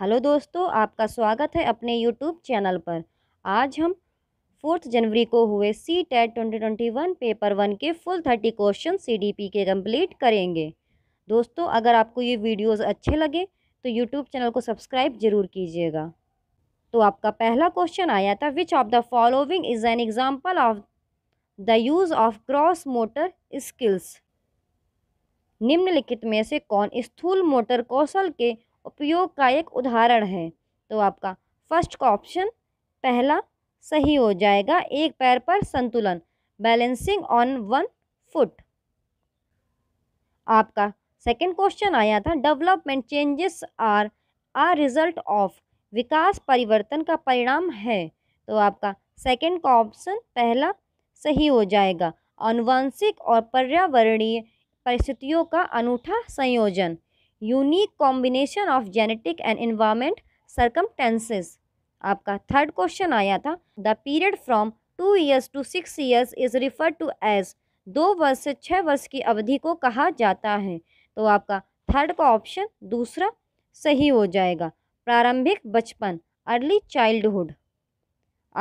Hello दोस्तों आपका स्वागत है अपने यूट्यूब चैनल पर आज हम फोर्थ जनवरी को हुए C TET twenty twenty one paper one के फुल थर्टी क्वेश्चन सीडीपी के कंप्लीट करेंगे दोस्तों अगर आपको ये वीडियोस अच्छे लगे तो यूट्यूब चैनल को सब्सक्राइब जरूर कीजिएगा तो आपका पहला क्वेश्चन आया था which of the following is an example of the use of gross motor skills निम्नलिखित में से कौन स्थूल मोटर कौशल के उपयोग का एक उदाहरण है तो आपका फर्स्ट का ऑप्शन पहला सही हो जाएगा एक पैर पर संतुलन बैलेंसिंग ऑन वन फुट आपका सेकंड क्वेश्चन आया था development changes are are result of विकास परिवर्तन का परिणाम है तो आपका सेकंड का ऑप्शन पहला सही हो जाएगा आनुवंशिक और पर्यावरणीय परिस्थितियों का अनूठा संयोजन unique combination of genetic and environment circumstances आपका थर्ड क्वेश्चन आया था the period from two years to six years is refer to age दो वर्ष से छः वर्ष की अवधि को कहा जाता है तो आपका थर्ड का ऑप्शन दूसरा सही हो जाएगा प्रारंभिक बचपन अर्ली चाइल्डहुड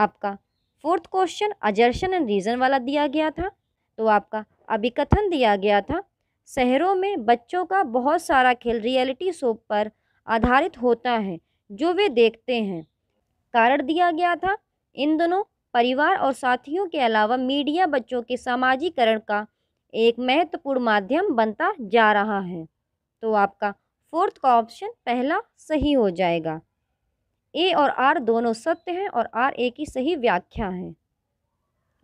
आपका fourth question assertion and reason वाला दिया गया था तो आपका अभिकथन दिया गया था शहरों में बच्चों का बहुत सारा खेल रियलिटी शो पर आधारित होता है जो वे देखते हैं कारण दिया गया था इन दोनों परिवार और साथियों के अलावा मीडिया बच्चों के सामाजिकरण का एक महत्वपूर्ण माध्यम बनता जा रहा है तो आपका फोर्थ का ऑप्शन पहला सही हो जाएगा ए और आर दोनों सत्य हैं और आर ए की सही व्याख्या है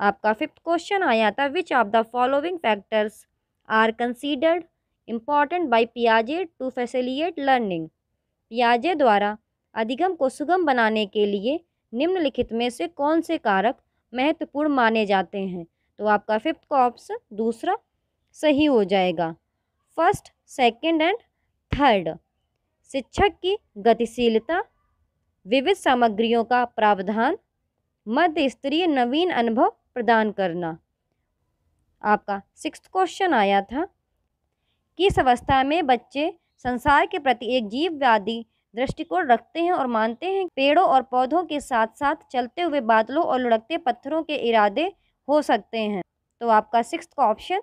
आपका फिफ्थ क्वेश्चन आया था which of the following factors are considered important by Piaget to facilitate learning. Piaget द्वारा अधिगम को सुगम बनाने के लिए निम्नलिखित में से कौन से कारक महत्वपूर्ण माने जाते हैं तो आपका फिफ्थ का ऑप्शन दूसरा सही हो जाएगा फर्स्ट सेकंड एंड थर्ड शिक्षक की गतिशीलता विविध सामग्रियों का प्रावधान मध्य स्तरीय नवीन अनुभव प्रदान करना आपका सिक्स क्वेश्चन आया था किस अवस्था में बच्चे संसार के प्रति एक जीववादी दृष्टिकोण रखते हैं और मानते हैं पेड़ों और पौधों के साथ साथ चलते हुए बादलों और लुढ़कते पत्थरों के इरादे हो सकते हैं तो आपका सिक्स का ऑप्शन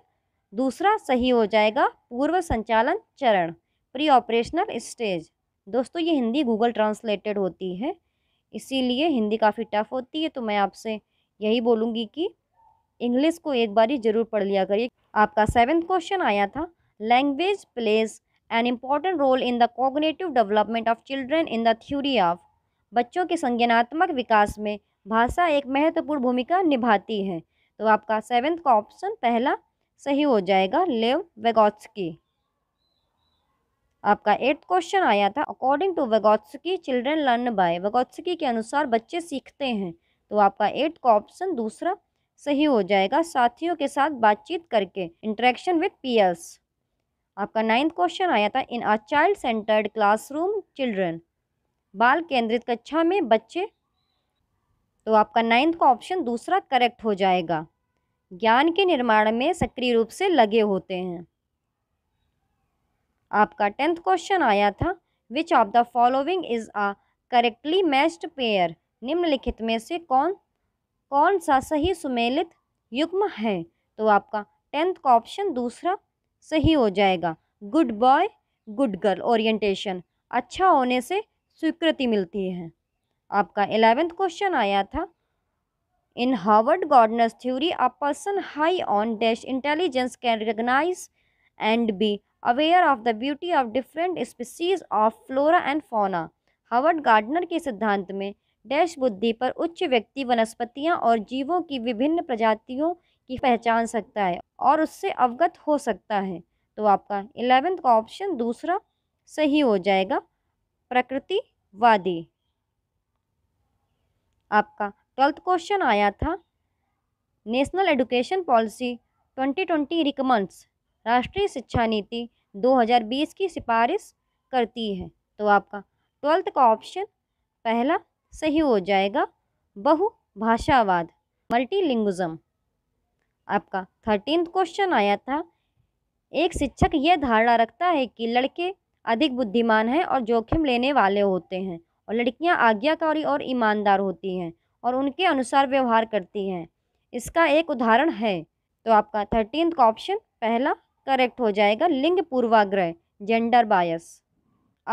दूसरा सही हो जाएगा पूर्व संचालन चरण प्री ऑपरेशनल स्टेज दोस्तों ये हिंदी गूगल ट्रांसलेटेड होती है इसीलिए हिंदी काफ़ी टफ होती है तो मैं आपसे यही बोलूँगी कि इंग्लिश को एक बारी जरूर पढ़ लिया करिए आपका सेवेंथ क्वेश्चन आया था language plays an important role in the cognitive development of children in the theory of बच्चों के संज्ञानात्मक विकास में भाषा एक महत्वपूर्ण भूमिका निभाती है तो आपका सेवेंथ का ऑप्शन पहला सही हो जाएगा लेव वेगोत्सकी आपका एट्थ क्वेश्चन आया था according to Vygotsky children learn by Vygotsky के अनुसार बच्चे सीखते हैं तो आपका एट्थ का ऑप्शन दूसरा सही हो जाएगा साथियों के साथ बातचीत करके इंट्रैक्शन विथ पीयर्स आपका नाइन्थ क्वेश्चन आया था in a child centered classroom children बाल केंद्रित कक्षा में बच्चे तो आपका नाइन्थ का ऑप्शन दूसरा करेक्ट हो जाएगा ज्ञान के निर्माण में सक्रिय रूप से लगे होते हैं आपका टेंथ क्वेश्चन आया था which of the following is a correctly matched pair निम्नलिखित में से कौन कौन सा सही सुमेलित युग्म है तो आपका टेंथ का ऑप्शन दूसरा सही हो जाएगा good boy good girl orientation अच्छा होने से स्वीकृति मिलती है आपका एलेवेंथ क्वेश्चन आया था in Howard Gardner's theory a person high on dash intelligence can recognize and be aware of the beauty of different species of flora and fauna Howard Gardner के सिद्धांत में डैश बुद्धि पर उच्च व्यक्ति वनस्पतियाँ और जीवों की विभिन्न प्रजातियों की पहचान सकता है और उससे अवगत हो सकता है तो आपका इलेवेंथ का ऑप्शन दूसरा सही हो जाएगा प्रकृतिवादी आपका ट्वेल्थ क्वेश्चन आया था नेशनल एजुकेशन पॉलिसी 2020 रिकमेंड्स राष्ट्रीय शिक्षा नीति 2020 की सिफारिश करती है तो आपका ट्वेल्थ का ऑप्शन पहला सही हो जाएगा बहुभाषावाद मल्टीलिंगुजम आपका थर्टीन क्वेश्चन आया था एक शिक्षक यह धारणा रखता है कि लड़के अधिक बुद्धिमान हैं और जोखिम लेने वाले होते हैं और लड़कियां आज्ञाकारी और ईमानदार होती हैं और उनके अनुसार व्यवहार करती हैं इसका एक उदाहरण है तो आपका थर्टीन का ऑप्शन पहला करेक्ट हो जाएगा लिंग पूर्वाग्रह जेंडर बायस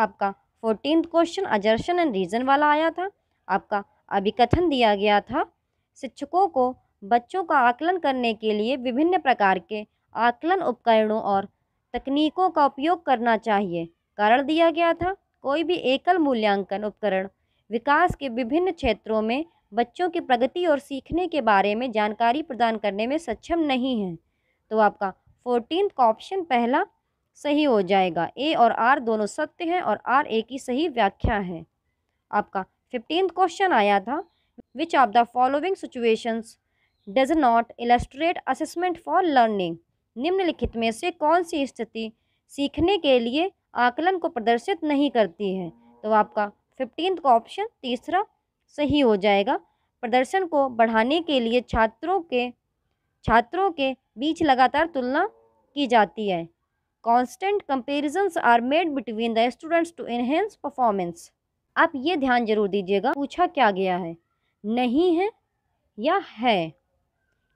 आपका fourteen question assertion and reason वाला आया था आपका अभिकथन दिया गया था शिक्षकों को बच्चों का आकलन करने के लिए विभिन्न प्रकार के आकलन उपकरणों और तकनीकों का उपयोग करना चाहिए कारण दिया गया था कोई भी एकल मूल्यांकन उपकरण विकास के विभिन्न क्षेत्रों में बच्चों की प्रगति और सीखने के बारे में जानकारी प्रदान करने में सक्षम नहीं है तो आपका फोर्टीन का ऑप्शन पहला सही हो जाएगा ए और आर दोनों सत्य हैं और आर ए की सही व्याख्या है आपका फिफ्टींथ क्वेश्चन आया था which of the following situations does not illustrate assessment for learning निम्नलिखित में से कौन सी स्थिति सीखने के लिए आकलन को प्रदर्शित नहीं करती है तो आपका फिफ्टींथ का ऑप्शन तीसरा सही हो जाएगा प्रदर्शन को बढ़ाने के लिए छात्रों के छात्रों के बीच लगातार तुलना की जाती है constant comparisons are made between the students to enhance performance आप ये ध्यान जरूर दीजिएगा पूछा क्या गया है नहीं है या है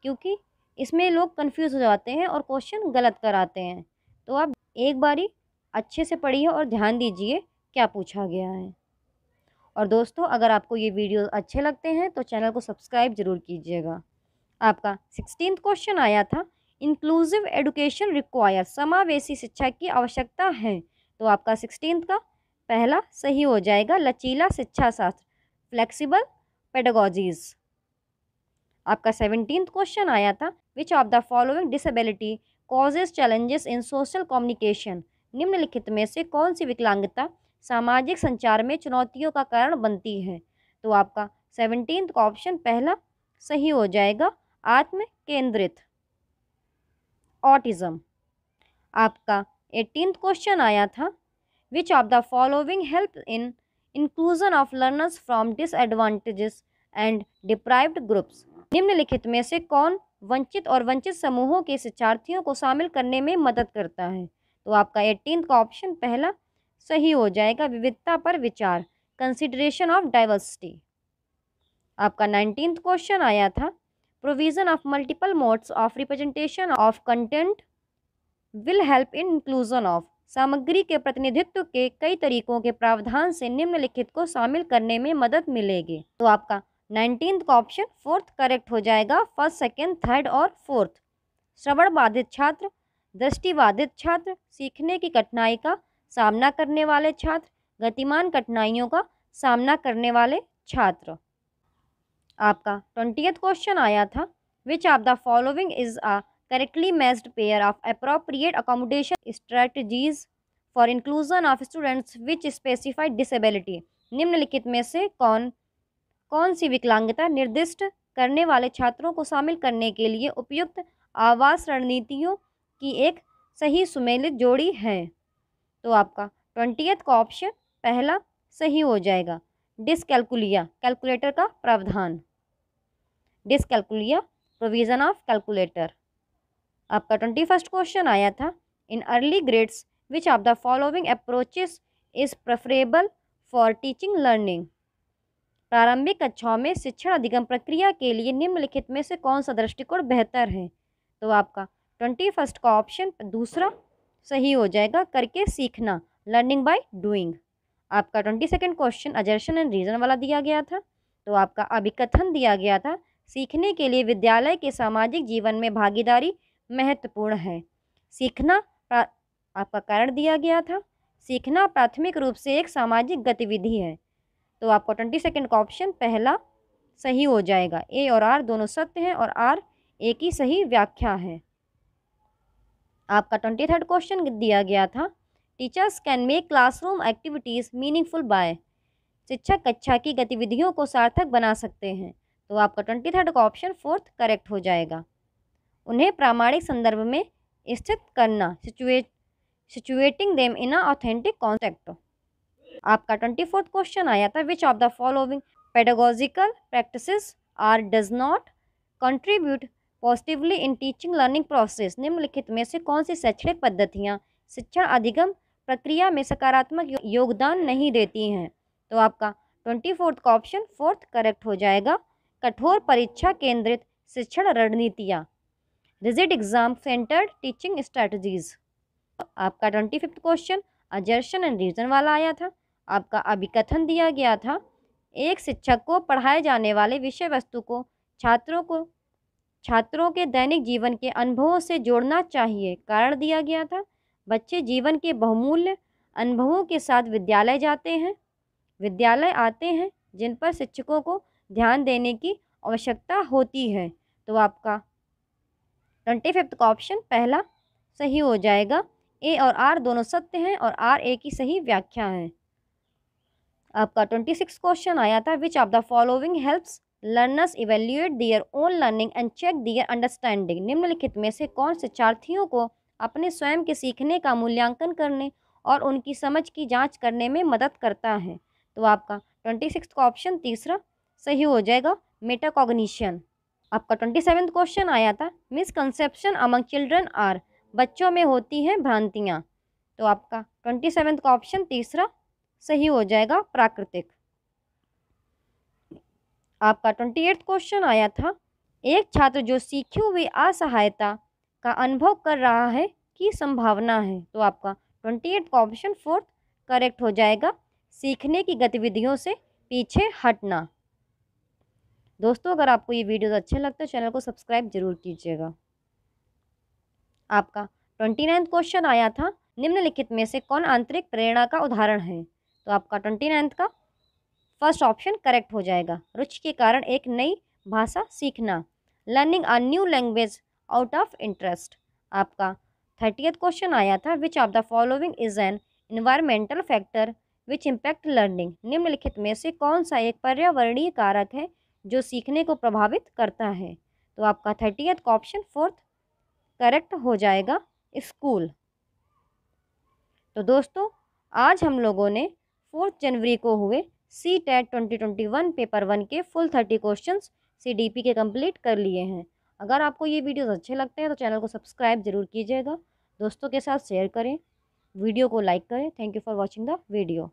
क्योंकि इसमें लोग कंफ्यूज हो जाते हैं और क्वेश्चन गलत कराते हैं तो आप एक बारी अच्छे से पढ़िए और ध्यान दीजिए क्या पूछा गया है और दोस्तों अगर आपको ये वीडियो अच्छे लगते हैं तो चैनल को सब्सक्राइब ज़रूर कीजिएगा आपका सिक्सटीन क्वेश्चन आया था इंक्लूसिव एडुकेशन रिक्वायर समावेशी शिक्षा की आवश्यकता है तो आपका सिक्सटीन का पहला सही हो जाएगा लचीला शिक्षा शास्त्र फ्लेक्सिबल पेडागोजीज आपका सेवनटीन क्वेश्चन आया था which of the following disability causes challenges in social communication निम्नलिखित में से कौन सी विकलांगता सामाजिक संचार में चुनौतियों का कारण बनती है तो आपका सेवनटीन का ऑप्शन पहला सही हो जाएगा आत्म केंद्रित ऑटिज्म आपका एटीन क्वेश्चन आया था which of the following help in inclusion of learners from disadvantages and deprived groups निम्नलिखित में से कौन वंचित और वंचित समूहों के शिक्षार्थियों को शामिल करने में मदद करता है तो आपका एटीन का ऑप्शन पहला सही हो जाएगा विविधता पर विचार कंसिडरेशन ऑफ डाइवर्सिटी आपका नाइनटीन क्वेश्चन आया था provision of multiple modes of representation of content will help in inclusion of सामग्री के प्रतिनिधित्व के कई तरीकों के प्रावधान से निम्नलिखित को शामिल करने में मदद मिलेगी तो आपका नाइनटीन का ऑप्शन फोर्थ करेक्ट हो जाएगा फर्स्ट सेकेंड थर्ड और फोर्थ श्रवण बाधित छात्र दृष्टिबाधित छात्र सीखने की कठिनाई का सामना करने वाले छात्र गतिमान कठिनाइयों का सामना करने वाले छात्र आपका ट्वेंटियथ क्वेश्चन आया था which of the following is a correctly matched pair of appropriate accommodation strategies for inclusion of students with specified disability निम्नलिखित में से कौन कौन सी विकलांगता निर्दिष्ट करने वाले छात्रों को शामिल करने के लिए उपयुक्त आवास रणनीतियों की एक सही सुमेलित जोड़ी है तो आपका ट्वेंटियथ का ऑप्शन पहला सही हो जाएगा डिसकैलकुलिया कैलकुलेटर का प्रावधान डिसकैलकुलिया प्रोविज़न ऑफ कैलकुलेटर आपका ट्वेंटी फर्स्ट क्वेश्चन आया था in early grades which of the following approaches is preferable for teaching learning प्रारंभिक कक्षाओं में शिक्षण अधिगम प्रक्रिया के लिए निम्नलिखित में से कौन सा दृष्टिकोण बेहतर है तो आपका ट्वेंटी फर्स्ट का ऑप्शन दूसरा सही हो जाएगा करके सीखना लर्निंग बाय डूइंग आपका twenty second question assertion and reason वाला दिया गया था तो आपका अभिकथन दिया गया था सीखने के लिए विद्यालय के सामाजिक जीवन में भागीदारी महत्वपूर्ण है सीखना आपका कारण दिया गया था सीखना प्राथमिक रूप से एक सामाजिक गतिविधि है तो आपका ट्वेंटी सेकेंड का ऑप्शन पहला सही हो जाएगा ए और आर दोनों सत्य हैं और आर ए की सही व्याख्या है आपका ट्वेंटी थर्ड क्वेश्चन दिया गया था teachers can make classroom activities meaningful by शिक्षक कक्षा अच्छा की गतिविधियों को सार्थक बना सकते हैं तो आपका ट्वेंटी थर्ड का ऑप्शन फोर्थ करेक्ट हो जाएगा उन्हें प्रामाणिक संदर्भ में स्थित करना situating them in authentic concept आपका ट्वेंटी फोर्थ क्वेश्चन आया था which of the following pedagogical practice are does not contribute positively in teaching learning process निम्नलिखित में से कौन सी शैक्षणिक पद्धतियाँ शिक्षण अधिगम प्रक्रिया में सकारात्मक योगदान नहीं देती हैं तो आपका ट्वेंटी फोर्थ का ऑप्शन फोर्थ करेक्ट हो जाएगा कठोर परीक्षा केंद्रित शिक्षण रणनीतियाँ rigid exam centered teaching strategies आपका twenty fifth question assertion and reason वाला आया था आपका अभिकथन दिया गया था एक शिक्षक को पढ़ाए जाने वाले विषय वस्तु को छात्रों को छात्रों के दैनिक जीवन के अनुभवों से जोड़ना चाहिए कारण दिया गया था बच्चे जीवन के बहुमूल्य अनुभवों के साथ विद्यालय जाते हैं विद्यालय आते हैं जिन पर शिक्षकों को ध्यान देने की आवश्यकता होती है तो आपका ट्वेंटी फिफ्थ का ऑप्शन पहला सही हो जाएगा ए और आर दोनों सत्य हैं और आर ए की सही व्याख्या है आपका ट्वेंटी सिक्स क्वेश्चन आया था which of the following helps learners evaluate their own learning and check their understanding निम्नलिखित में से कौन शिक्षार्थियों को अपने स्वयं के सीखने का मूल्यांकन करने और उनकी समझ की जांच करने में मदद करता है तो आपका ट्वेंटी सिक्स का ऑप्शन तीसरा सही हो जाएगा मेटाकॉग्निशन आपका ट्वेंटी सेवेंथ क्वेश्चन आया था मिसकंसेप्शन अमंग चिल्ड्रन आर बच्चों में होती हैं भ्रांतियाँ तो आपका ट्वेंटी सेवेंथ का ऑप्शन तीसरा सही हो जाएगा प्राकृतिक आपका ट्वेंटी एट्थ क्वेश्चन आया था एक छात्र जो सीखी हुई असहायता का अनुभव कर रहा है की संभावना है तो आपका ट्वेंटी एट का ऑप्शन फोर्थ करेक्ट हो जाएगा सीखने की गतिविधियों से पीछे हटना दोस्तों अगर आपको ये वीडियोस अच्छे लगते हैं चैनल को सब्सक्राइब जरूर कीजिएगा आपका ट्वेंटी नाइन्थ क्वेश्चन आया था निम्नलिखित में से कौन आंतरिक प्रेरणा का उदाहरण है तो आपका ट्वेंटी नाइन्थ का फर्स्ट ऑप्शन करेक्ट हो जाएगा रुचि के कारण एक नई भाषा सीखना learning a new language out of interest आपका थर्टियथ क्वेश्चन आया था which of the following is an environmental factor which impact learning निम्नलिखित में से कौन सा एक पर्यावरणीय कारक है जो सीखने को प्रभावित करता है तो आपका थर्टीएथ का ऑप्शन फोर्थ करेक्ट हो जाएगा स्कूल तो दोस्तों आज हम लोगों ने फोर्थ जनवरी को हुए C TET twenty twenty one paper one के full thirty question C D P के कंप्लीट कर लिए हैं अगर आपको ये वीडियोस अच्छे लगते हैं तो चैनल को सब्सक्राइब जरूर कीजिएगा दोस्तों के साथ शेयर करें वीडियो को लाइक करें thank you for watching the video